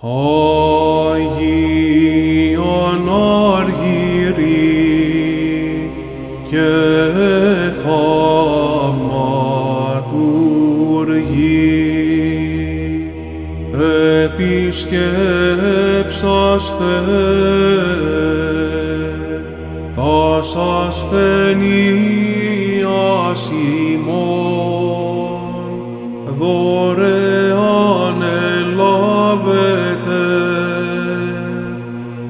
Άγιον Αργυρί και θαυματουργή Θε τας ασθενίας ημών δωρεάν λάβετε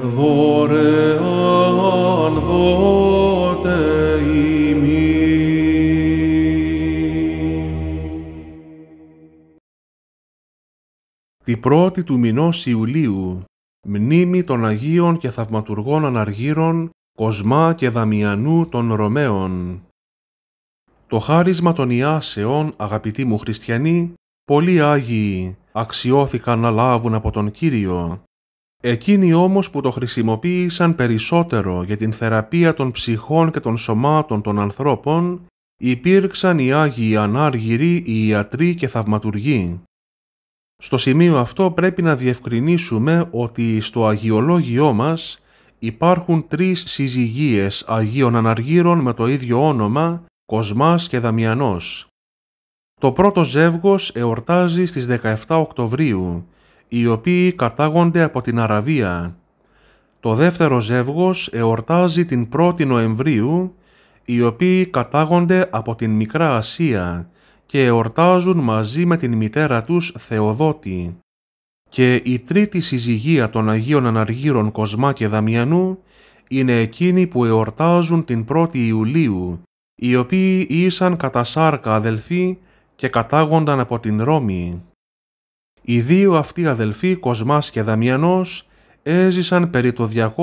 δωρεάν δότε Τη πρώτη του μηνός Ιουλίου, μνήμη των Αγίων και Θαυματουργών Αναργύρων, Κοσμά και Δαμιανού των Ρωμαίων. Το χάρισμα των Ιάσεων, αγαπητοί μου χριστιανοί, πολύ Άγιοι, αξιώθηκαν να λάβουν από τον Κύριο. Εκείνοι όμως που το χρησιμοποίησαν περισσότερο για την θεραπεία των ψυχών και των σωμάτων των ανθρώπων, υπήρξαν οι Άγιοι Ανάργυροι, οι Ιατροί και Θαυματουργοί. Στο σημείο αυτό πρέπει να διευκρινίσουμε ότι στο αγιολόγιό μας υπάρχουν τρεις συζυγίες Αγίων Αναργύρων με το ίδιο όνομα, Κοσμάς και Δαμιανός. Το πρώτο ζεύγος εορτάζει στις 17 Οκτωβρίου, οι οποίοι κατάγονται από την Αραβία. Το δεύτερο ζεύγος εορτάζει την 1η Νοεμβρίου, οι οποίοι κατάγονται από την Μικρά Ασία και εορτάζουν μαζί με την μητέρα τους Θεοδότη. Και η τρίτη συζυγία των Αγίων Αναργύρων Κοσμά και Δαμιανού είναι εκείνοι που εορτάζουν την 1η Ιουλίου, οι οποίοι ήσαν κατά σάρκα αδελφοί και κατάγονταν από την Ρώμη. Οι δύο αυτοί αδελφοί Κοσμάς και Δαμιανός έζησαν περί το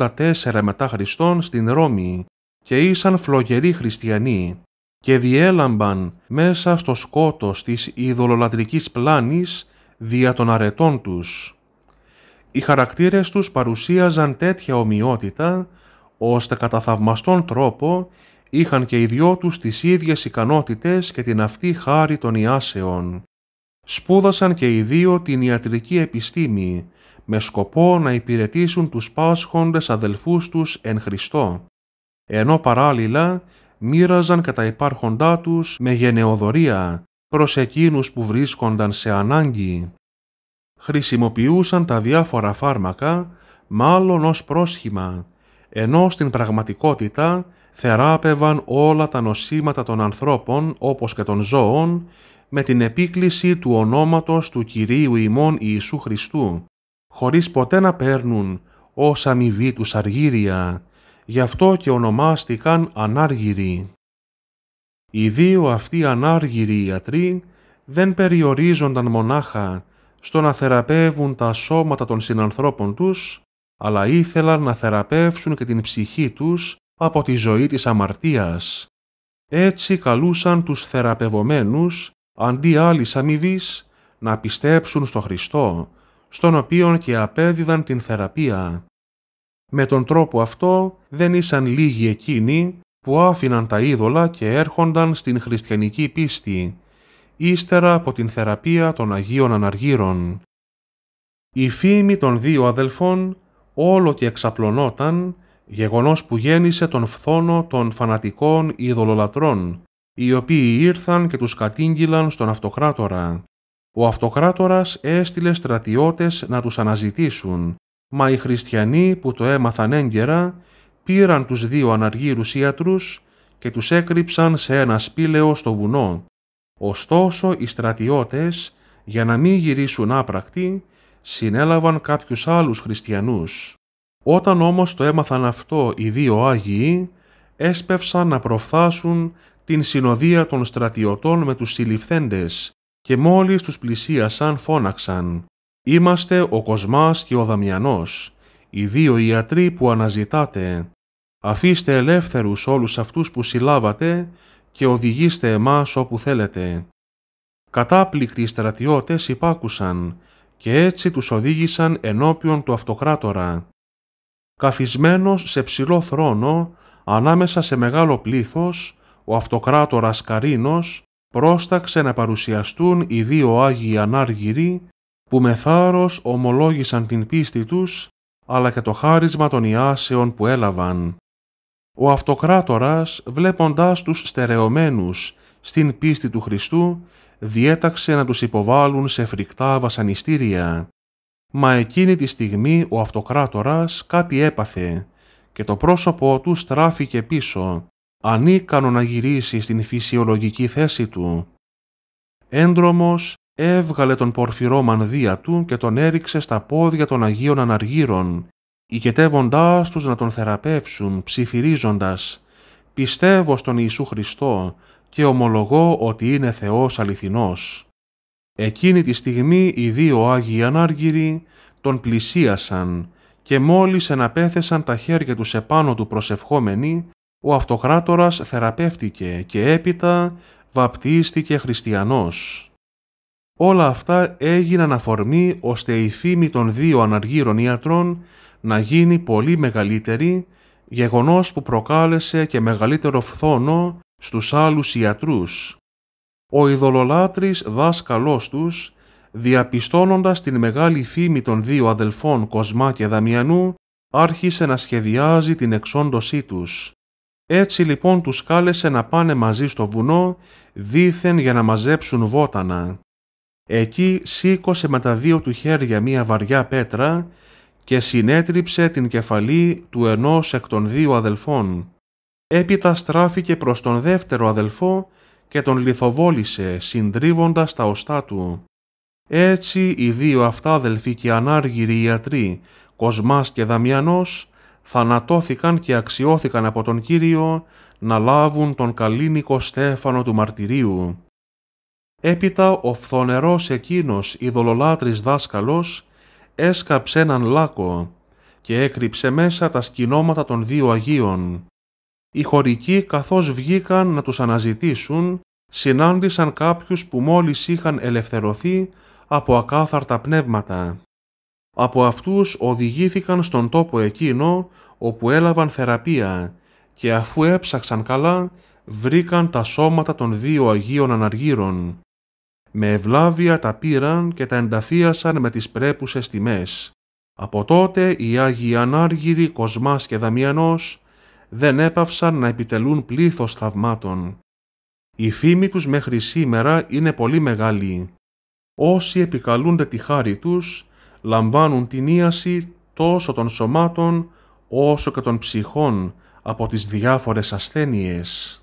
284 μετά Χριστόν στην Ρώμη και ήσαν φλογεροί χριστιανοί και διέλαμπαν μέσα στο σκότος της ειδωλολατρικής πλάνης δια των αρετών τους. Οι χαρακτήρες τους παρουσίαζαν τέτοια ομοιότητα, ώστε κατά θαυμαστόν τρόπο είχαν και οι δυο τους τις ίδιες ικανότητες και την αυτή χάρη των Ιάσεων. Σπούδασαν και οι δύο την ιατρική επιστήμη, με σκοπό να υπηρετήσουν τους πάσχοντες αδελφούς τους εν Χριστώ, ενώ παράλληλα μοίραζαν κατά υπάρχοντά τους με γενεοδορία προς εκείνους που βρίσκονταν σε ανάγκη. Χρησιμοποιούσαν τα διάφορα φάρμακα μάλλον ως πρόσχημα, ενώ στην πραγματικότητα θεράπευαν όλα τα νοσήματα των ανθρώπων όπως και των ζώων με την επίκληση του ονόματος του Κυρίου ημών Ιησού Χριστού, χωρίς ποτέ να παίρνουν ως αμοιβή τους αργύρια, γι' αυτό και ονομάστηκαν ανάργυροι. Οι δύο αυτοί ανάργυροι ιατροί δεν περιορίζονταν μονάχα στο να θεραπεύουν τα σώματα των συνανθρώπων τους, αλλά ήθελαν να θεραπεύσουν και την ψυχή τους από τη ζωή της αμαρτίας. Έτσι καλούσαν τους θεραπευομένους, αντί άλλης αμοιβή, να πιστέψουν στο Χριστό, στον οποίον και απέδιδαν την θεραπεία. Με τον τρόπο αυτό δεν ήσαν λίγοι εκείνοι που άφηναν τα είδωλα και έρχονταν στην χριστιανική πίστη, ύστερα από την θεραπεία των Αγίων Αναργύρων. Η φήμη των δύο αδελφών όλο και εξαπλωνόταν γεγονός που γέννησε τον φθόνο των φανατικών ειδωλολατρών, οι οποίοι ήρθαν και τους κατήγγυλαν στον αυτοκράτορα. Ο αυτοκράτορας έστειλε στρατιώτες να τους αναζητήσουν, μα οι χριστιανοί που το έμαθαν έγκαιρα πήραν τους δύο αναργύρους ιατρούς και τους έκρυψαν σε ένα σπήλαιο στο βουνό. Ωστόσο οι στρατιώτες, για να μην γυρίσουν άπρακτοι, συνέλαβαν κάποιους άλλους χριστιανούς. Όταν όμως το έμαθαν αυτό οι δύο Άγιοι, έσπευσαν να προφθάσουν την συνοδεία των στρατιωτών με τους συλληφθέντες και μόλις τους πλησίασαν φώναξαν «Είμαστε ο Κοσμάς και ο Δαμιανός, οι δύο ιατροί που αναζητάτε. Αφήστε ελεύθερους όλους αυτούς που συλλάβατε και οδηγήστε εμάς όπου θέλετε». Κατάπληκτοι στρατιώτες υπάκουσαν και έτσι τους οδήγησαν ενώπιον του αυτοκράτορα Καθισμένος σε ψηλό θρόνο, ανάμεσα σε μεγάλο πλήθος, ο αυτοκράτορας Καρίνος πρόσταξε να παρουσιαστούν οι δύο Άγιοι Ανάργυροι που με θάρρος ομολόγησαν την πίστη τους αλλά και το χάρισμα των Ιάσεων που έλαβαν. Ο αυτοκράτορας, βλέποντάς τους στερεωμένους στην πίστη του Χριστού, διέταξε να τους υποβάλουν σε φρικτά βασανιστήρια. Μα εκείνη τη στιγμή ο αυτοκράτορας κάτι έπαθε και το πρόσωπό του στράφηκε πίσω, ανίκανο να γυρίσει στην φυσιολογική θέση του. Έντρομος έβγαλε τον πορφυρό μανδύα του και τον έριξε στα πόδια των Αγίων Αναργύρων, οικετεύοντάς τους να τον θεραπεύσουν, ψιθυρίζοντας «Πιστεύω στον Ιησού Χριστό και ομολογώ ότι είναι Θεός αληθινός». Εκείνη τη στιγμή οι δύο Άγιοι Ανάργυροι τον πλησίασαν και μόλις εναπέθεσαν τα χέρια τους επάνω του προσευχόμενοι, ο αυτοκράτορας θεραπεύτηκε και έπειτα βαπτίστηκε χριστιανός. Όλα αυτά έγιναν αφορμή ώστε η φήμη των δύο αναργύρων ιατρών να γίνει πολύ μεγαλύτερη, γεγονός που προκάλεσε και μεγαλύτερο φθόνο στους άλλους ιατρούς, ο ειδωλολάτρης δάσκαλός τους, διαπιστώνοντας την μεγάλη φήμη των δύο αδελφών Κοσμά και Δαμιανού, άρχισε να σχεδιάζει την εξόντωσή τους. Έτσι λοιπόν τους κάλεσε να πάνε μαζί στο βουνό, δήθεν για να μαζέψουν βότανα. Εκεί σήκωσε με τα δύο του χέρια μία βαριά πέτρα και συνέτριψε την κεφαλή του ενός εκ των δύο αδελφών. Έπειτα στράφηκε προς τον δεύτερο αδελφό και τον λιθοβόλησε συντρίβοντας τα οστά του. Έτσι οι δύο αυτά αδελφοί και ανάργυροι ιατροί, Κοσμάς και Δαμιανός, θανατώθηκαν και αξιώθηκαν από τον Κύριο να λάβουν τον καλήνικο στέφανο του μαρτυρίου. Έπειτα ο φθονερός εκείνος ειδωλολάτρης δάσκαλος έσκαψε έναν λάκο και έκρυψε μέσα τα σκηνώματα των δύο Αγίων οι χωρικοί καθώς βγήκαν να τους αναζητήσουν, συνάντησαν κάποιους που μόλις είχαν ελευθερωθεί από ακάθαρτα πνεύματα. Από αυτούς οδηγήθηκαν στον τόπο εκείνο όπου έλαβαν θεραπεία και αφού έψαξαν καλά βρήκαν τα σώματα των δύο Αγίων Αναργύρων. Με ευλάβεια τα πήραν και τα ενταφίασαν με τις πρέπουσες τιμές. Από τότε οι Άγιοι Ανάργυροι Κοσμάς και Δαμιανός δεν έπαυσαν να επιτελούν πλήθος θαυμάτων. Η φήμη τους μέχρι σήμερα είναι πολύ μεγάλη. Όσοι επικαλούνται τη χάρη τους, λαμβάνουν την ίαση τόσο των σωμάτων όσο και των ψυχών από τις διάφορες ασθένειες.